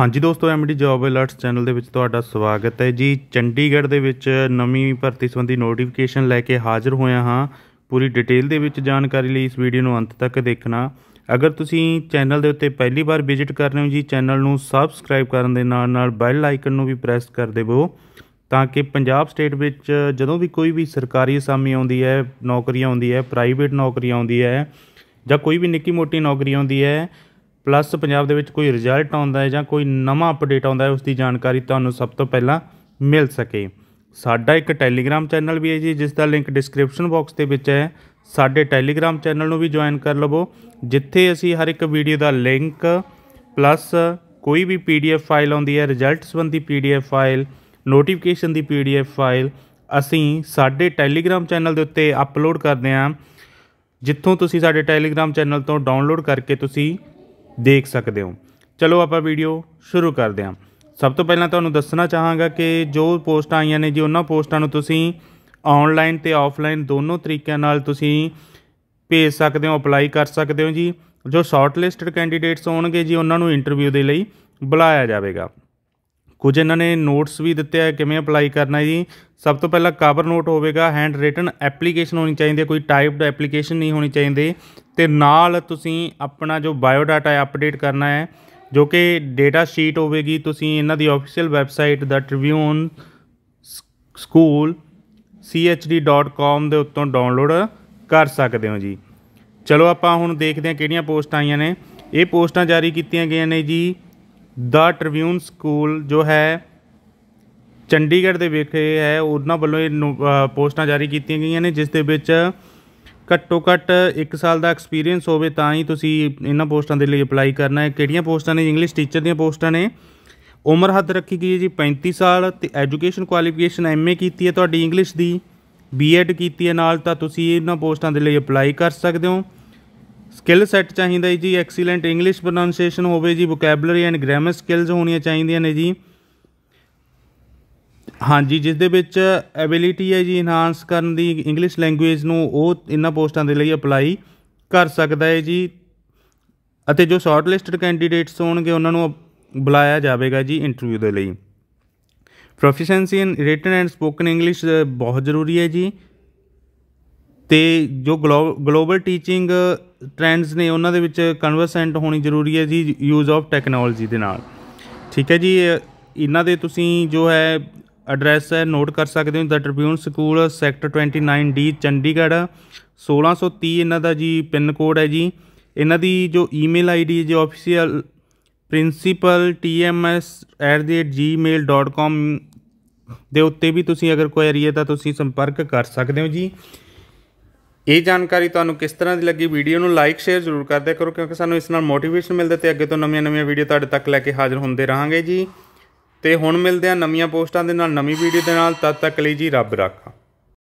ਹਾਂਜੀ ਦੋਸਤੋ MD job alerts channel ਦੇ ਵਿੱਚ ਤੁਹਾਡਾ ਸਵਾਗਤ ਹੈ ਜੀ ਚੰਡੀਗੜ੍ਹ ਦੇ ਵਿੱਚ ਨਵੀਂ ਭਰਤੀ ਸੰਬੰਧੀ ਨੋਟੀਫਿਕੇਸ਼ਨ ਲੈ ਕੇ ਹਾਜ਼ਰ ਹੋਇਆ ਹਾਂ ਪੂਰੀ ਡਿਟੇਲ ਦੇ ਵਿੱਚ ਜਾਣਕਾਰੀ ਲਈ ਇਸ ਵੀਡੀਓ ਨੂੰ ਅੰਤ ਤੱਕ ਦੇਖਣਾ ਅਗਰ ਤੁਸੀਂ ਚੈਨਲ ਦੇ ਉੱਤੇ ਪਹਿਲੀ ਵਾਰ ਵਿਜ਼ਿਟ ਕਰ ਰਹੇ ਹੋ ਜੀ ਚੈਨਲ ਨੂੰ ਸਬਸਕ੍ਰਾਈਬ ਕਰਨ ਦੇ ਨਾਲ ਨਾਲ ਬੈਲ ਆਈਕਨ ਨੂੰ ਵੀ ਪ੍ਰੈਸ ਕਰ ਦੇਵੋ ਤਾਂ ਕਿ ਪੰਜਾਬ ਸਟੇਟ ਵਿੱਚ ਜਦੋਂ ਵੀ ਕੋਈ ਵੀ ਸਰਕਾਰੀ ਅਸਾਮੀ ਆਉਂਦੀ ਹੈ ਨੌਕਰੀ ਆਉਂਦੀ ਹੈ ਪ੍ਰਾਈਵੇਟ ਨੌਕਰੀ ਆਉਂਦੀ ਹੈ ਜਾਂ ਕੋਈ ਵੀ ਨਿੱਕੀ ਮੋਟੀ ਨੌਕਰੀ ਆਉਂਦੀ ਹੈ ਪਲੱਸ ਪੰਜਾਬ ਦੇ ਵਿੱਚ ਕੋਈ ਰਿਜ਼ਲਟ ਆਉਂਦਾ ਹੈ ਜਾਂ ਕੋਈ ਨਵਾਂ ਅਪਡੇਟ ਆਉਂਦਾ ਹੈ ਉਸ ਦੀ ਜਾਣਕਾਰੀ ਤੁਹਾਨੂੰ ਸਭ ਤੋਂ ਪਹਿਲਾਂ ਮਿਲ ਸਕੇ ਸਾਡਾ ਇੱਕ ਟੈਲੀਗ੍ਰam ਚੈਨਲ ਵੀ ਹੈ ਜੀ ਜਿਸ ਦਾ ਲਿੰਕ ਡਿਸਕ੍ਰਿਪਸ਼ਨ ਬਾਕਸ ਦੇ ਵਿੱਚ ਹੈ ਸਾਡੇ ਟੈਲੀਗ੍ਰam ਚੈਨਲ ਨੂੰ ਵੀ ਜੁਆਇਨ ਕਰ ਲਵੋ ਜਿੱਥੇ ਅਸੀਂ ਹਰ ਇੱਕ ਵੀਡੀਓ ਦਾ ਲਿੰਕ ਪਲੱਸ ਕੋਈ ਵੀ ਪੀਡੀਐਫ ਫਾਈਲ ਆਉਂਦੀ ਹੈ ਰਿਜ਼ਲਟ ਸੰਬੰਧੀ ਪੀਡੀਐਫ ਫਾਈਲ ਨੋਟੀਫਿਕੇਸ਼ਨ ਦੀ ਪੀਡੀਐਫ ਫਾਈਲ ਅਸੀਂ ਸਾਡੇ ਟੈਲੀਗ੍ਰam ਚੈਨਲ ਦੇ ਉੱਤੇ ਅਪਲੋਡ ਕਰਦੇ ਹਾਂ ਜਿੱਥੋਂ ਤੁਸੀਂ ਸਾਡੇ ਟੈਲੀਗ੍ਰam ਚੈਨਲ ਤੋਂ ਡਾਊਨਲੋਡ ਕਰਕੇ ਤੁਸੀਂ ਦੇਖ ਸਕਦੇ ਹੋ ਚਲੋ ਆਪਾਂ ਵੀਡੀਓ ਸ਼ੁਰੂ ਕਰਦੇ ਹਾਂ ਸਭ ਤੋਂ ਪਹਿਲਾਂ ਤੁਹਾਨੂੰ ਦੱਸਣਾ ਚਾਹਾਂਗਾ ਕਿ ਜੋ ਪੋਸਟਾਂ ਆਈਆਂ ਨੇ ਜੀ ਉਹਨਾਂ ਪੋਸਟਾਂ ਨੂੰ ਤੁਸੀਂ ਆਨਲਾਈਨ ਤੇ ਆਫਲਾਈਨ ਦੋਨੋਂ ਤਰੀਕਿਆਂ ਨਾਲ ਤੁਸੀਂ ਭੇਜ ਸਕਦੇ ਹੋ ਅਪਲਾਈ ਕਰ ਸਕਦੇ ਹੋ ਜੀ ਜੋ ਸ਼ਾਰਟ ਲਿਸਟਡ ਕੈਂਡੀਡੇਟਸ ਹੋਣਗੇ ਜੀ ਉਹਨਾਂ ਨੂੰ ਇੰਟਰਵਿਊ ਦੇ ਲਈ ਬੁਲਾਇਆ ਜਾਵੇਗਾ ਕੁਝ ਇਹਨਾਂ ਨੇ ਨੋਟਸ ਵੀ ਦਿੱਤੇ ਆ ਕਿਵੇਂ ਅਪਲਾਈ ਕਰਨਾ ਜੀ ਸਭ ਤੋਂ ਪਹਿਲਾਂ ਕਵਰ ਨੋਟ ਹੋਵੇਗਾ ਹੈਂਡ ਰਿਟਨ ਐਪਲੀਕੇਸ਼ਨ ਹੋਣੀ ਚਾਹੀਦੀ ਹੈ ਕੋਈ ਟਾਈਪਡ ਐਪਲੀਕੇਸ਼ਨ ਨਹੀਂ ਹੋਣੀ ਚਾਹੀਦੀ ਤੇ ਨਾਲ ਤੁਸੀਂ ਆਪਣਾ ਜੋ ਬਾਇਓਡਾਟਾ ਹੈ ਅਪਡੇਟ ਕਰਨਾ ਹੈ ਜੋ ਕਿ ਡੇਟਾ ਸ਼ੀਟ ਹੋਵੇਗੀ ਤੁਸੀਂ ਇਹਨਾਂ ਦੀ official website the Tribune school chd.com ਦੇ ਉੱਤੋਂ ਡਾਊਨਲੋਡ ਕਰ ਸਕਦੇ ਹੋ ਜੀ ਚਲੋ ਆਪਾਂ ਹੁਣ ਦੇਖਦੇ ਹਾਂ ਕਿਹੜੀਆਂ ਪੋਸਟਾਂ ਆਈਆਂ ਨੇ ਇਹ ਪੋਸਟਾਂ ਜਾਰੀ ਕੀਤੀਆਂ ਗਈਆਂ ਨੇ ਜੀ ਦਾ ਟ੍ਰਿਬਿਊਨ ਸਕੂਲ ਜੋ ਹੈ ਚੰਡੀਗੜ੍ਹ ਦੇ ਵਿਖੇ ਹੈ ਉਹਨਾਂ ਵੱਲੋਂ ਇਹ ਪੋਸਟਾਂ ਜਾਰੀ ਕੀਤੀਆਂ ਗਈਆਂ ਨੇ ਜਿਸ ਦੇ ਵਿੱਚ ਘੱਟੋ ਘੱਟ 1 ਸਾਲ ਦਾ ਐਕਸਪੀਰੀਅੰਸ ਹੋਵੇ ਤਾਂ ਹੀ ਤੁਸੀਂ ਇਹਨਾਂ ਪੋਸਟਾਂ ਦੇ ਲਈ ਅਪਲਾਈ ਕਰਨਾ ਹੈ ਕਿਹੜੀਆਂ ਪੋਸਟਾਂ ਨੇ ਇੰਗਲਿਸ਼ ਟੀਚਰ ਦੀਆਂ ਪੋਸਟਾਂ ਨੇ ਉਮਰ ਹੱਦ ਰੱਖੀ ਗਈ ਹੈ ਜੀ 35 ਸਾਲ ਤੇ ਐਜੂਕੇਸ਼ਨ ਕੁਆਲੀਫਿਕੇਸ਼ਨ ਐਮਏ ਕੀਤੀ ਹੈ ਤੁਹਾਡੀ ਇੰਗਲਿਸ਼ ਦੀ ਬੀਐਡ ਕੀਤੀ ਹੈ ਨਾਲ ਤਾਂ ਤੁਸੀਂ ਇਹਨਾਂ ਪੋਸਟਾਂ ਦੇ ਲਈ ਅਪਲਾਈ ਕਰ ਸਕਦੇ ਹੋ ਸਕਿੱਲ ਸੈੱਟ ਚਾਹੀਦਾ ਹੈ ਜੀ ਐਕਸੀਲੈਂਟ ਇੰਗਲਿਸ਼ ਪ੍ਰੋਨਨਸੀਏਸ਼ਨ ਹੋਵੇ ਜੀ ਵੋਕੈਬਲਰੀ ਐਂਡ ਗ੍ਰਾਮਰ ਸਕਿੱਲਸ ਹੋਣੀਆਂ ਚਾਹੀਦੀਆਂ ਨੇ ਜੀ ਹਾਂਜੀ ਜਿਸ ਦੇ ਵਿੱਚ ਐਬਿਲਿਟੀ ਹੈ ਜੀ ਇਨਹਾਂਸ ਕਰਨ ਦੀ ਇੰਗਲਿਸ਼ ਲੈਂਗੁਏਜ ਨੂੰ ਉਹ ਇਹਨਾਂ ਪੋਸਟਾਂ ਦੇ ਲਈ ਅਪਲਾਈ ਕਰ ਸਕਦਾ ਹੈ ਜੀ ਅਤੇ ਜੋ ਸ਼ਾਰਟ ਲਿਸਟਡ ਕੈਂਡੀਡੇਟਸ ਹੋਣਗੇ ਉਹਨਾਂ ਨੂੰ ਬੁਲਾਇਆ ਜਾਵੇਗਾ ਜੀ ਇੰਟਰਵਿਊ ਦੇ ਲਈ proficiency in written and spoken English ਬਹੁਤ ਜ਼ਰੂਰੀ ਹੈ ਜੀ ਤੇ ਜੋ ਗਲੋਬਲ ਟੀਚਿੰਗ ਟ੍ਰੈਂਡਸ ਨੇ ਉਹਨਾਂ ਦੇ ਵਿੱਚ ਕਨਵਰਸੈਂਟ ਹੋਣੀ ਜ਼ਰੂਰੀ ਹੈ ਜੀ ਯੂਜ਼ ਆਫ ਟੈਕਨੋਲੋਜੀ ਦੇ ਨਾਲ ਠੀਕ ਹੈ ਜੀ ਇਹਨਾਂ ਦੇ ਤੁਸੀਂ ਜੋ ਹੈ ਐਡਰੈਸ ਹੈ ਨੋਟ ਕਰ ਸਕਦੇ ਹੋ the Tribune school sector 29 D Chandigarh 1630 ਇਹਨਾਂ ਦਾ ਜੀ ਪਿੰਨ ਕੋਡ ਹੈ ਜੀ ਇਹਨਾਂ ਦੀ ਜੋ ਈਮੇਲ ਆਈਡੀ ਹੈ ਜੀ ਆਫੀਸ਼ੀਅਲ tms@gmail.com ਦੇ ਉੱਤੇ ਵੀ ਤੁਸੀਂ ਅਗਰ ਕੁਐਰੀ ਹੈ ਤਾਂ ਤੁਸੀਂ ਸੰਪਰਕ ਕਰ ਸਕਦੇ ਹੋ ਜੀ ਇਹ ਜਾਣਕਾਰੀ ਤੁਹਾਨੂੰ ਕਿਸ ਤਰ੍ਹਾਂ ਦੀ ਲੱਗੀ ਵੀਡੀਓ ਨੂੰ ਲਾਈਕ ਸ਼ੇਅਰ ਜ਼ਰੂਰ ਕਰਦੇ ਕਰੋ ਕਿਉਂਕਿ ਸਾਨੂੰ ਇਸ ਨਾਲ ਮੋਟੀਵੇਸ਼ਨ ਮਿਲਦਾ ਤੇ ਅੱਗੇ ਤੋਂ ਨਵੀਆਂ ਨਵੀਆਂ ਵੀਡੀਓ ਤੁਹਾਡੇ ਤੱਕ ਲੈ ਕੇ ਹਾਜ਼ਰ ਹੁੰਦੇ ਰਹਾਂਗੇ ਜੀ ਤੇ ਹੁਣ ਮਿਲਦੇ ਆ ਨਵੀਆਂ ਪੋਸਟਾਂ ਦੇ ਨਾਲ ਨਵੀਂ ਵੀਡੀਓ ਦੇ ਨਾਲ ਤਦ ਤੱਕ ਲਈ ਜੀ ਰੱਬ ਰਾਖਾ